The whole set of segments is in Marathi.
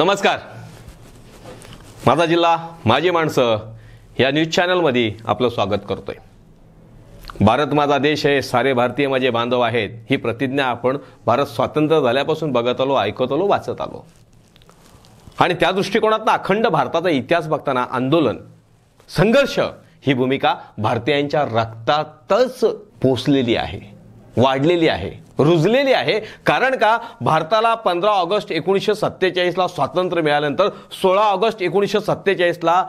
नमस्कार माझा जिल्हा माझी माणसं या न्यूज चॅनलमध्ये आपलं स्वागत करतोय भारत माझा देश आहे सारे भारतीय माझे बांधव आहेत ही प्रतिज्ञा आपण भारत स्वातंत्र्य झाल्यापासून बघत आलो ऐकत आलो वाचत आलो आणि त्या दृष्टिकोनातनं अखंड भारताचा इतिहास बघताना आंदोलन संघर्ष ही भूमिका भारतीयांच्या रक्तातच पोचलेली आहे वाढलेली आहे रुजलेली आहे कारण का भारताला पंधरा ऑगस्ट एकोणीसशे सत्तेचाळीसला स्वातंत्र्य मिळाल्यानंतर सोळा ऑगस्ट एकोणीसशे सत्तेचाळीसला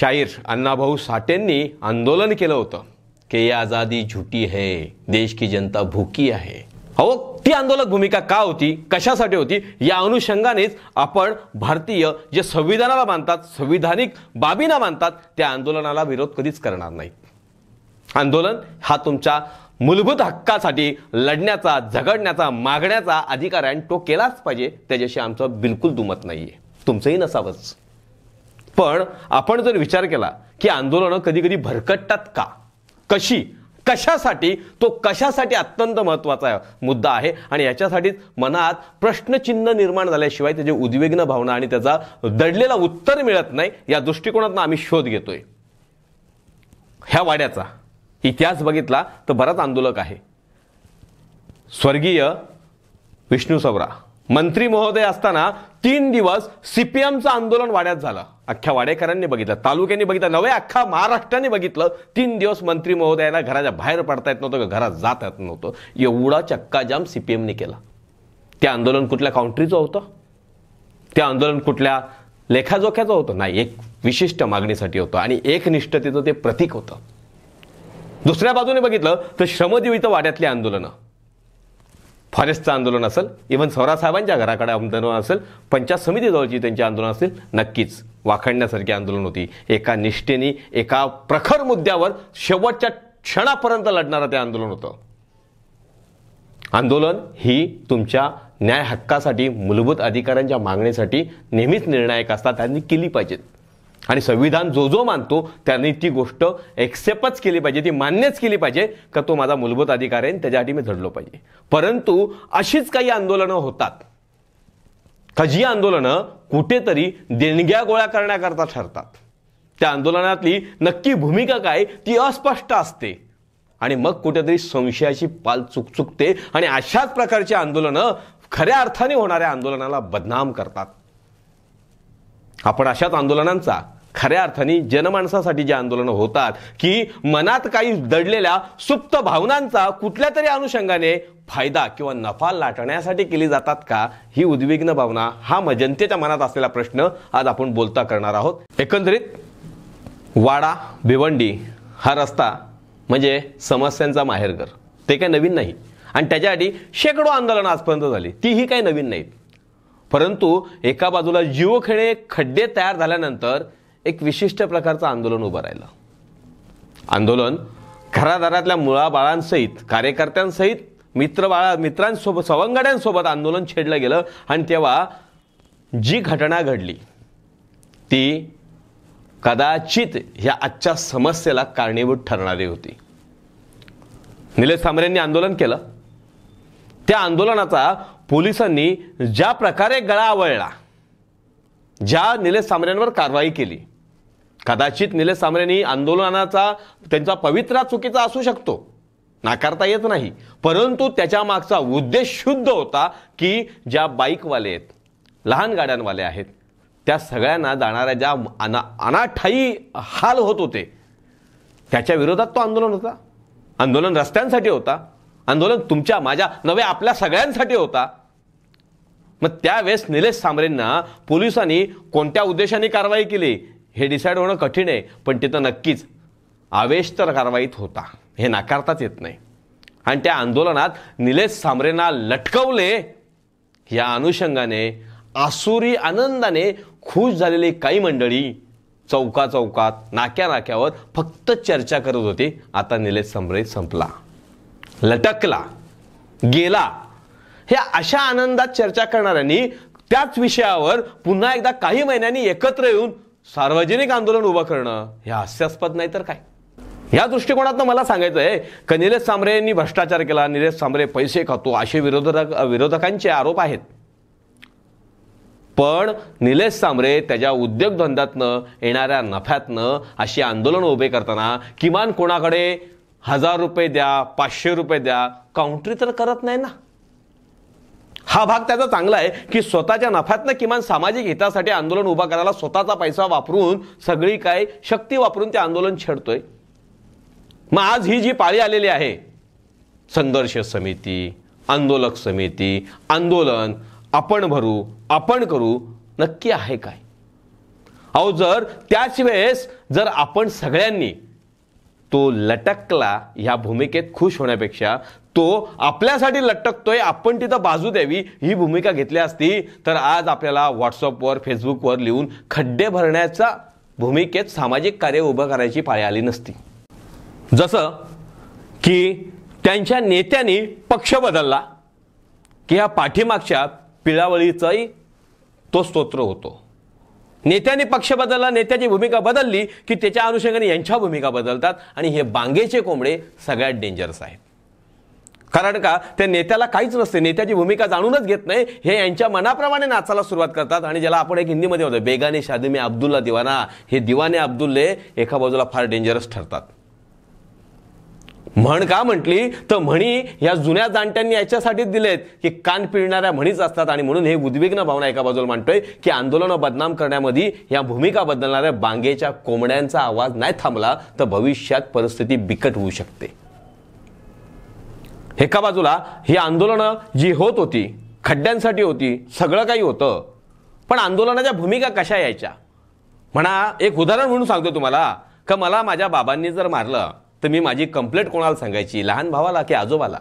शाहीर अण्णाभाऊ साठेंनी आंदोलन केलं होतं की आझादी झुटी है देश की जनता भूकी आहे अहो ती आंदोलक भूमिका का होती कशासाठी होती या अनुषंगानेच आपण भारतीय जे संविधानाला मानतात संविधानिक बाबींना मानतात त्या आंदोलनाला विरोध कधीच करणार नाही आंदोलन हा तुमचा मूलभूत हक्कासाठी लढण्याचा झगडण्याचा मागण्याचा अधिकार आणि तो केलाच पाहिजे त्याच्याशी आमचं बिलकुल दुमत नाही आहे तुमचंही नसावंच पण आपण जर विचार केला की आंदोलनं कधी कधी भरकटतात का कशी कशासाठी तो कशासाठी अत्यंत महत्त्वाचा मुद्दा आहे आणि याच्यासाठीच मनात प्रश्नचिन्ह निर्माण झाल्याशिवाय त्याची उद्विग्न भावना आणि त्याचा दडलेला उत्तर मिळत नाही या दृष्टिकोनातून आम्ही शोध घेतोय ह्या वाड्याचा इतिहास बघितला तर बराच आंदोलक आहे स्वर्गीय विष्णू सवरा मंत्री महोदय असताना तीन दिवस सीपीएमचं आंदोलन वाड्यात झालं अख्ख्या वाडेकरांनी बघितलं तालुक्यांनी बघितलं नवे अख्खा महाराष्ट्राने बघितलं तीन दिवस मंत्री महोदयाला घराच्या बाहेर पडता येत नव्हतं घरात जात येत नव्हतं एवढा चक्काजाम सीपीएमने केला ते आंदोलन कुठल्या काउंट्रीचं होतं ते आंदोलन कुठल्या लेखाजोख्याचं होतं नाही एक विशिष्ट मागणीसाठी होतं आणि एकनिष्ठतेचं ते प्रतीक होतं दुसऱ्या बाजूने बघितलं तर श्रमजीवित वाड्यातली आंदोलनं फॉरेस्टचं आंदोलन असेल इव्हन साहेबांच्या घराकडे आंदोलन असेल पंचायत समितीजवळची त्यांची आंदोलन असतील नक्कीच वाखडण्यासारखी आंदोलन होती एका निष्ठेने एका प्रखर मुद्द्यावर शेवटच्या क्षणापर्यंत लढणारं ते आंदोलन होतं आंदोलन ही तुमच्या न्याय हक्कासाठी मूलभूत अधिकाऱ्यांच्या मागणीसाठी नेहमीच निर्णायक असतात त्यांनी केली पाहिजेत आणि संविधान जो जो मानतो त्यांनी ती गोष्ट एक्सेप्टच केली पाहिजे ती मान्यच केली पाहिजे का तो माझा मूलभूत अधिकार आहे त्याच्यासाठी मी झडलो पाहिजे परंतु अशीच काही आंदोलनं होतात का जी आंदोलनं कुठेतरी देणग्या गोळ्या करण्याकरता ठरतात त्या आंदोलनातली नक्की भूमिका काय ती अस्पष्ट असते आणि मग कुठेतरी संशयाची पाल चुक चुकते आणि अशाच प्रकारची आंदोलनं खऱ्या अर्थाने होणाऱ्या आंदोलनाला बदनाम करतात आपण अशाच आंदोलनांचा खऱ्या अर्थाने जनमानसासाठी जे आंदोलनं होतात की मनात काही दडलेल्या सुप्त भावनांचा कुठल्या तरी अनुषंगाने फायदा किंवा नफा लाटण्यासाठी केली जातात का ही उद्विग्न भावना हा म जनतेच्या मनात असलेला प्रश्न आज आपण बोलता करणार आहोत एकंदरीत वाडा भिवंडी हा रस्ता म्हणजे समस्यांचा माहेरघर ते काही नवीन नाही आणि त्याच्यासाठी शेकडो आंदोलनं आजपर्यंत झाली तीही काही नवीन नाहीत परंतु एका बाजूला जीवखेणे खड्डे तयार झाल्यानंतर एक विशिष्ट प्रकारचं आंदोलन उभं राहिलं आंदोलन घरादारातल्या मुळाबाळांसहित कार्यकर्त्यांसहित मित्रबाळा मित्रांसोबत सवंगड्यांसोबत आंदोलन छेडलं गेलं आणि तेव्हा जी घटना घडली ती कदाचित ह्या आजच्या समस्येला कारणीभूत ठरणारी होती निलेश सामरेंनी आंदोलन केलं त्या आंदोलनाचा पोलिसांनी ज्या प्रकारे गळा आवळला ज्या निलेश सामरेंवर कारवाई केली कदाचित निलेश सामरेंनी आंदोलनाचा त्यांचा पवित्रा चुकीचा असू शकतो नाकारता येत नाही परंतु त्याच्या मागचा उद्देश शुद्ध होता की ज्या बाईकवाले आहेत लहान गाड्यांवाले आहेत त्या सगळ्यांना जाणाऱ्या ज्या अना अनाठाई हाल होत होते त्याच्या विरोधात तो आंदोलन होता आंदोलन रस्त्यांसाठी होता आंदोलन तुमच्या माझ्या नव्हे आपल्या सगळ्यांसाठी होता मग त्यावेळेस निलेश सामरेंना पोलिसांनी कोणत्या उद्देशाने कारवाई केली हे डिसाईड होणं कठीण आहे पण तिथं नक्कीच आवेश तर कारवाईत होता हे नाकारताच येत नाही आणि त्या आंदोलनात निलेश सामरेना लटकवले या अनुषंगाने आसुरी आनंदाने खुश झालेली काही मंडळी चौका चौकात नाक्या नाक्यावर फक्त चर्चा करत होती आता निलेश सामरे संपला लटकला गेला ह्या अशा आनंदात चर्चा करणाऱ्यांनी त्याच विषयावर पुन्हा एकदा काही महिन्यांनी एकत्र येऊन सार्वजनिक आंदोलन उभं करणं हे हास्यास्पद नाही तर काय या दृष्टिकोनातनं मला सांगायचं आहे का निलेश सांबरे यांनी भ्रष्टाचार केला निलेश सांबरे पैसे खातो असे विरोधक विरोधकांचे आरोप आहेत पण निलेश सांबरे त्याच्या उद्योगधंद्यातनं येणाऱ्या नफ्यातनं अशी आंदोलन उभे करताना किमान कोणाकडे हजार रुपये द्या पाचशे रुपये द्या काउंटरी तर करत नाही ना हा भाग त्याचा चांगला आहे की स्वतःच्या नफ्यातनं किमान सामाजिक हितासाठी आंदोलन उभा करायला स्वतःचा पैसा वापरून सगळी काय शक्ती वापरून ते आंदोलन छेडतोय मग आज ही जी पाळी आलेली आहे संघर्ष समिती आंदोलक समिती आंदोलन आपण भरू आपण करू नक्की आहे काय अहो जर त्याच वेळेस जर आपण सगळ्यांनी तो लटकला ह्या भूमिकेत खुश होण्यापेक्षा तो आपल्यासाठी लटकतोय आपण तिथं बाजू द्यावी ही भूमिका घेतली असती तर आज आपल्याला व्हॉट्सअपवर फेसबुकवर लिहून खड्डे भरण्याचा भूमिकेत सामाजिक कार्य उभं करायची पाळी आली नसती जसं की त्यांच्या नेत्यांनी पक्ष बदलला की ह्या पाठीमागच्या पिळावळीचाही तो स्तोत्र होतो नेत्यांनी पक्ष बदलला नेत्याची भूमिका बदलली की त्याच्या अनुषंगाने यांच्या भूमिका बदलतात आणि हे बांगेचे कोंबडे सगळ्यात डेंजरस आहेत कारण का त्या नेत्याला काहीच नसते नेत्याची भूमिका जाणूनच घेत नाही हे यांच्या मनाप्रमाणे नाचायला सुरुवात करतात आणि ज्याला आपण एक हिंदीमध्ये होतो बेगाने शादी अब्दुल्ला दिवाना हे दिवाने अब्दुल्ले एका बाजूला फार डेंजरस ठरतात म्हण का म्हटली तर म्हणी या जुन्या जाणट्यांनी याच्यासाठीच दिलेत की कान पिळणाऱ्या म्हणीच असतात आणि म्हणून हे उद्विग्न भावना एका बाजूला मांडतोय की आंदोलन बदनाम करण्यामध्ये या भूमिका बदलणाऱ्या बांगेच्या कोंबड्यांचा आवाज नाही थांबला तर भविष्यात परिस्थिती बिकट होऊ शकते एका बाजूला ही आंदोलनं जी होत होती खड्ड्यांसाठी होती सगळं काही होतं पण आंदोलनाच्या भूमिका कशा यायच्या म्हणा एक उदाहरण म्हणून सांगतो तुम्हाला का मला माझ्या बाबांनी जर मारलं तर मी माझी कंप्लेंट कोणाला सांगायची लहान भावाला की आजोबाला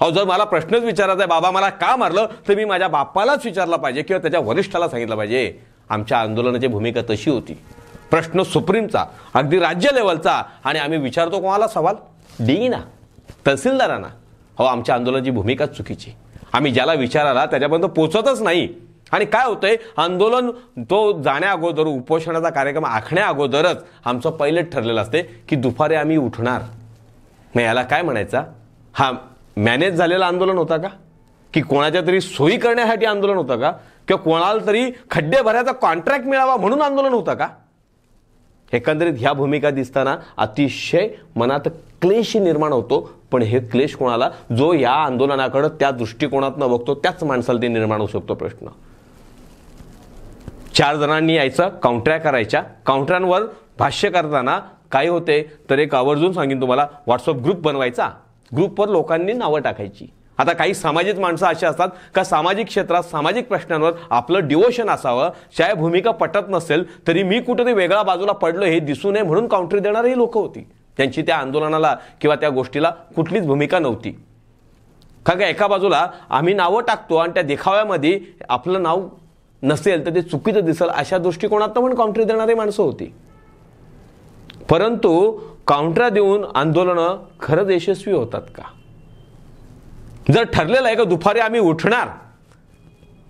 अहो जर मला प्रश्नच विचारायचा आहे बाबा मला का मारलं तर मी माझ्या बाप्पालाच विचारला पाहिजे किंवा त्याच्या वरिष्ठाला सांगितलं पाहिजे आमच्या आंदोलनाची भूमिका तशी होती प्रश्न सुप्रीमचा अगदी राज्य लेवलचा आणि आम्ही विचारतो कोणाला सवाल ना तहसीलदारांना हो आमच्या आंदोलनाची भूमिका चुकीची आम्ही ज्याला विचाराला त्याच्यापर्यंत पोचतच नाही आणि काय होतंय आंदोलन तो जाण्या अगोदर उपोषणाचा कार्यक्रम आखण्या अगोदरच आमचं पहिलेच ठरलेलं असते की दुपारी आम्ही उठणार मग याला काय म्हणायचा हा मॅनेज झालेला आंदोलन होता का की कोणाच्या तरी सोयी करण्यासाठी आंदोलन होतं का किंवा कोणाला तरी खड्डे भरायचा कॉन्ट्रॅक्ट मिळावा म्हणून आंदोलन होतं का एकंदरीत ह्या भूमिका दिसताना अतिशय मनात क्लेश निर्माण होतो पण हे क्लेश कोणाला जो या आंदोलनाकडे त्या दृष्टिकोनातनं बघतो त्याच माणसाला ते निर्माण होऊ शकतो प्रश्न चार जणांनी यायचं काउंटऱ्या करायच्या काउंटऱ्यांवर भाष्य करताना काय होते तर एक आवर्जून सांगेन तुम्हाला व्हॉट्सअप ग्रुप बनवायचा ग्रुपवर लोकांनी नावं टाकायची आता काही सामाजिक माणसं अशी असतात का सामाजिक क्षेत्रात सामाजिक प्रश्नांवर आपलं डिवोशन असावं शाय भूमिका पटत नसेल तरी मी कुठेतरी वेगळ्या बाजूला पडलो हे दिसू नये म्हणून काउंटरी देणारी लोक होती त्यांची त्या आंदोलनाला किंवा त्या गोष्टीला कुठलीच भूमिका नव्हती कारण का एका बाजूला आम्ही नावं टाकतो आणि त्या देखाव्यामध्ये आपलं नाव नसेल तर ते चुकीचं दिसेल अशा दृष्टिकोनात पण काउंटर देणारी माणसं होती परंतु काउंटर देऊन आंदोलनं खरंच यशस्वी होतात का जर ठरलेलं आहे का दुपारी आम्ही उठणार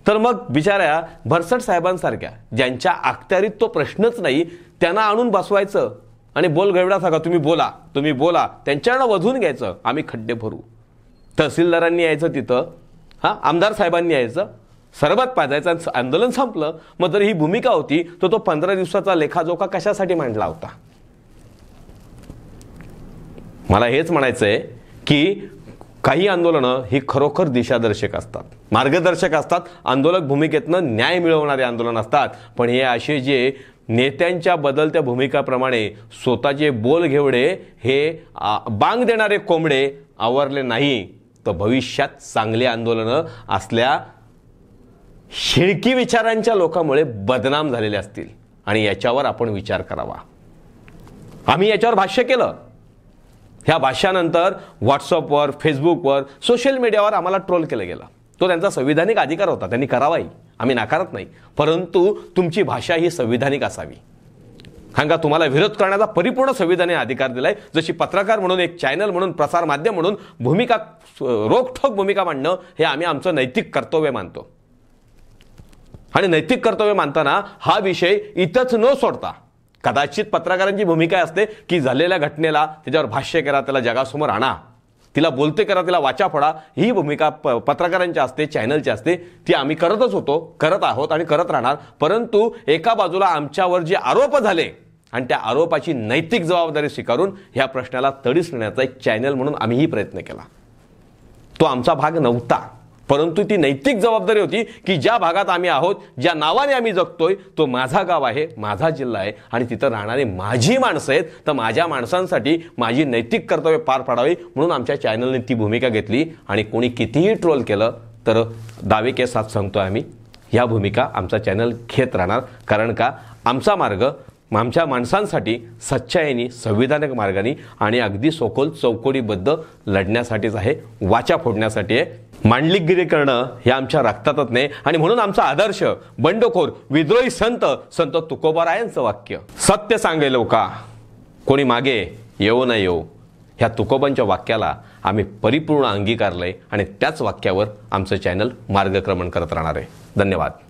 तर मग बिचाऱ्या भरसट साहेबांसारख्या ज्यांच्या अखत्यारीत तो प्रश्नच नाही त्यांना आणून बसवायचं आणि बोल गवडा सांगा तुम्ही बोला तुम्ही बोला त्यांच्याकडं वधून घ्यायचं आम्ही खड्डे भरू तहसीलदारांनी यायचं तिथं हां आमदार साहेबांनी यायचं सर्वात पाजायचं आंदोलन संपलं मग जर ही भूमिका होती तर तो पंधरा दिवसाचा लेखाजोखा कशासाठी मांडला होता मला हेच म्हणायचं आहे की काही आंदोलनं ही खरोखर दिशादर्शक असतात मार्गदर्शक असतात आंदोलक भूमिकेतनं न्याय मिळवणारे आंदोलन असतात पण हे असे जे नेत्यांच्या बदलत्या भूमिकाप्रमाणे स्वतःचे बोलघेवडे हे बांग देणारे कोंबडे आवरले नाही तर भविष्यात चांगले आंदोलनं असल्या शिळकी विचारांच्या लोकांमुळे बदनाम झालेले असतील आणि याच्यावर आपण विचार करावा आम्ही याच्यावर भाष्य केलं ह्या भाष्यानंतर व्हॉट्सअपवर फेसबुकवर सोशल मीडियावर आम्हाला ट्रोल केलं गेलं तो त्यांचा संविधानिक अधिकार होता त्यांनी करावाही आम्ही नाकारत नाही परंतु तुमची भाषा ही संविधानिक असावी का तुम्हाला विरोध करण्याचा परिपूर्ण संविधानिक अधिकार दिलाय जशी पत्रकार म्हणून एक चॅनल म्हणून प्रसार माध्यम म्हणून भूमिका रोखठोक भूमिका मांडणं हे आम्ही आमचं नैतिक कर्तव्य मानतो आणि नैतिक कर्तव्य मानताना हा विषय इथंच न सोडता कदाचित पत्रकारांची भूमिका असते की झालेल्या घटनेला त्याच्यावर भाष्य करा त्याला जगासमोर आणा तिला बोलते करा तिला वाचा फोडा ही भूमिका प पत्रकारांची असते चॅनलची असते ती आम्ही करतच होतो करत आहोत आणि करत राहणार परंतु एका बाजूला आमच्यावर जे आरोप झाले आणि त्या आरोपाची नैतिक जबाबदारी स्वीकारून ह्या प्रश्नाला तडीस नेण्याचा एक चॅनल म्हणून आम्हीही प्रयत्न केला तो आमचा भाग नव्हता परंतु ती नैतिक जबाबदारी होती की ज्या भागात आम्ही आहोत ज्या नावाने आम्ही जगतोय तो माझा गाव आहे माझा जिल्हा आहे आणि तिथं राहणारी माझी माणसं आहेत तर माझ्या माणसांसाठी माझी नैतिक कर्तव्य पार पाडावी म्हणून आमच्या चॅनलने ती भूमिका घेतली आणि कोणी कितीही ट्रोल केलं तर दावे साथ सांगतोय आम्ही ह्या भूमिका आमचा चॅनल घेत राहणार कारण का आमचा मार्ग आमच्या माणसांसाठी सच्चाईनी संविधानिक मार्गाने आणि अगदी सखोल चौकोडीबद्ध लढण्यासाठीच आहे वाचा फोडण्यासाठी आहे मांडलिकगिरी करणं हे आमच्या रक्तातच नाही आणि म्हणून आमचा आदर्श बंडखोर विद्रोही संत संत तुकोबारायांचं वाक्य सत्य सांगेल हो का कोणी मागे येऊ ना येऊ ह्या तुकोबांच्या वाक्याला आम्ही परिपूर्ण अंगीकारलंय आणि त्याच वाक्यावर आमचं चॅनल मार्गक्रमण करत राहणार आहे धन्यवाद